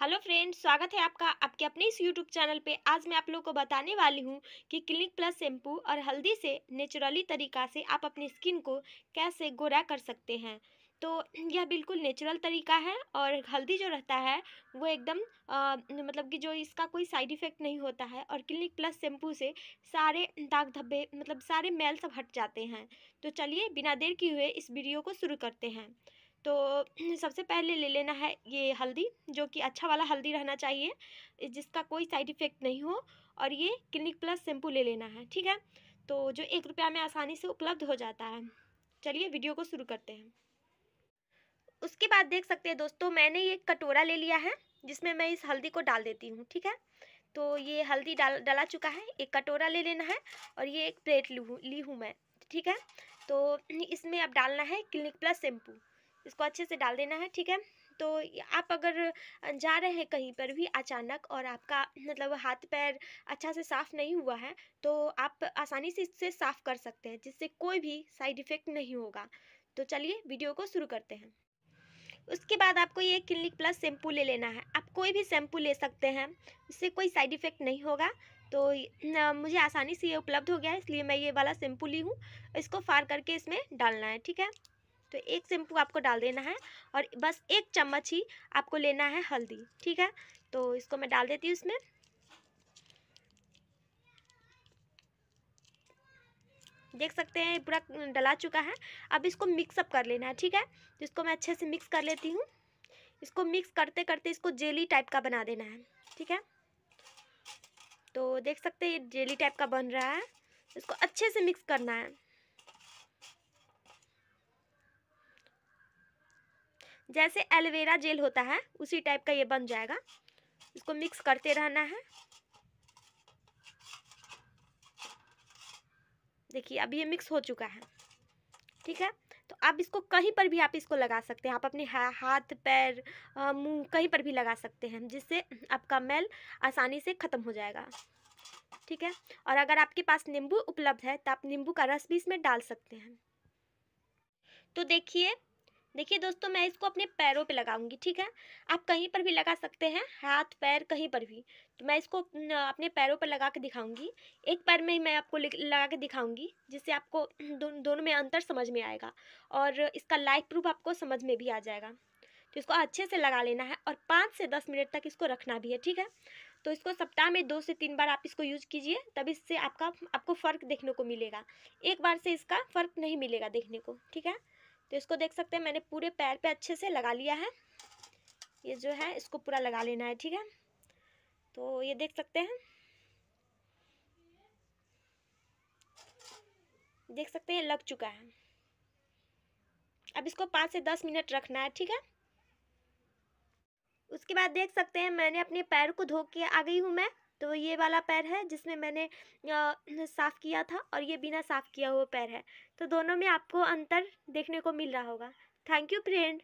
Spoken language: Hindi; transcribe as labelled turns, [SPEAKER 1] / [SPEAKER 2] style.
[SPEAKER 1] हेलो फ्रेंड्स स्वागत है आपका आपके अपने इस यूट्यूब चैनल पे आज मैं आप लोगों को बताने वाली हूँ कि क्लिनिक प्लस शैम्पू और हल्दी से नेचुरली तरीका से आप अपनी स्किन को कैसे गोरा कर सकते हैं तो यह बिल्कुल नेचुरल तरीका है और हल्दी जो रहता है वो एकदम आ, मतलब कि जो इसका कोई साइड इफ़ेक्ट नहीं होता है और क्लिनिक प्लस शैम्पू से सारे दाग धब्बे मतलब सारे मैल सब हट जाते हैं तो चलिए बिना देर किए हुए इस वीडियो को शुरू करते हैं तो सबसे पहले ले लेना है ये हल्दी जो कि अच्छा वाला हल्दी रहना चाहिए जिसका कोई साइड इफ़ेक्ट नहीं हो और ये क्लिनिक प्लस शैम्पू ले लेना है ठीक है तो जो एक रुपया में आसानी से उपलब्ध हो जाता है चलिए वीडियो को शुरू करते हैं उसके बाद देख सकते हैं दोस्तों मैंने ये कटोरा ले लिया है जिसमें मैं इस हल्दी को डाल देती हूँ ठीक है तो ये हल्दी डाल डाला चुका है एक कटोरा ले लेना है और ये एक प्लेट ली हूँ ली हूँ मैं ठीक है तो इसमें अब डालना है क्लिनिक प्लस शैम्पू इसको अच्छे से डाल देना है ठीक है तो आप अगर जा रहे हैं कहीं पर भी अचानक और आपका मतलब हाथ पैर अच्छा से साफ़ नहीं हुआ है तो आप आसानी से इससे साफ़ कर सकते हैं जिससे कोई भी साइड इफ़ेक्ट नहीं होगा तो चलिए वीडियो को शुरू करते हैं उसके बाद आपको ये क्लिनिक प्लस शैम्पू ले लेना है आप कोई भी शैम्पू ले सकते हैं इससे कोई साइड इफ़ेक्ट नहीं होगा तो मुझे आसानी से ये उपलब्ध हो गया है इसलिए मैं ये वाला शैम्पू ली हूँ इसको फाड़ करके इसमें डालना है ठीक है तो एक शैम्पू आपको डाल देना है और बस एक चम्मच ही आपको लेना है हल्दी ठीक है तो इसको मैं डाल देती हूँ इसमें देख सकते हैं पूरा डला चुका है अब इसको मिक्सअप कर लेना है ठीक है तो इसको मैं अच्छे से मिक्स कर लेती हूँ इसको मिक्स करते करते इसको जेली टाइप का बना देना है ठीक है तो देख सकते हैं ये जेली टाइप का बन रहा है इसको अच्छे से मिक्स करना है जैसे एलोवेरा जेल होता है उसी टाइप का ये बन जाएगा इसको मिक्स करते रहना है देखिए अभी ये मिक्स हो चुका है ठीक है तो आप इसको कहीं पर भी आप इसको लगा सकते हैं आप अपने हा, हाथ पैर मुंह कहीं पर भी लगा सकते हैं जिससे आपका मैल आसानी से ख़त्म हो जाएगा ठीक है और अगर आपके पास नींबू उपलब्ध है तो आप नींबू का रस भी इसमें डाल सकते हैं तो देखिए देखिए दोस्तों मैं इसको अपने पैरों पे लगाऊंगी ठीक है आप कहीं पर भी लगा सकते हैं हाथ पैर कहीं पर भी तो मैं इसको अपने पैरों पर लगा के दिखाऊंगी एक पैर में ही मैं आपको लगा के दिखाऊंगी जिससे आपको दो, दोनों में अंतर समझ में आएगा और इसका लाइफ प्रूफ आपको समझ में भी आ जाएगा तो इसको अच्छे से लगा लेना है और पाँच से दस मिनट तक इसको रखना भी है ठीक है तो इसको सप्ताह में दो से तीन बार आप इसको यूज कीजिए तब इससे आपका आपको फ़र्क देखने को मिलेगा एक बार से इसका फ़र्क नहीं मिलेगा देखने को ठीक है तो इसको देख सकते हैं मैंने पूरे पैर पे अच्छे से लगा लिया है ये जो है इसको पूरा लगा लेना है ठीक है तो ये देख सकते हैं देख सकते हैं लग चुका है अब इसको पाँच से दस मिनट रखना है ठीक है उसके बाद देख सकते हैं मैंने अपने पैर को धो के आ गई हूँ मैं तो ये वाला पैर है जिसमें मैंने साफ़ किया था और ये बिना साफ़ किया हुआ पैर है तो दोनों में आपको अंतर देखने को मिल रहा होगा थैंक यू फ्रेंड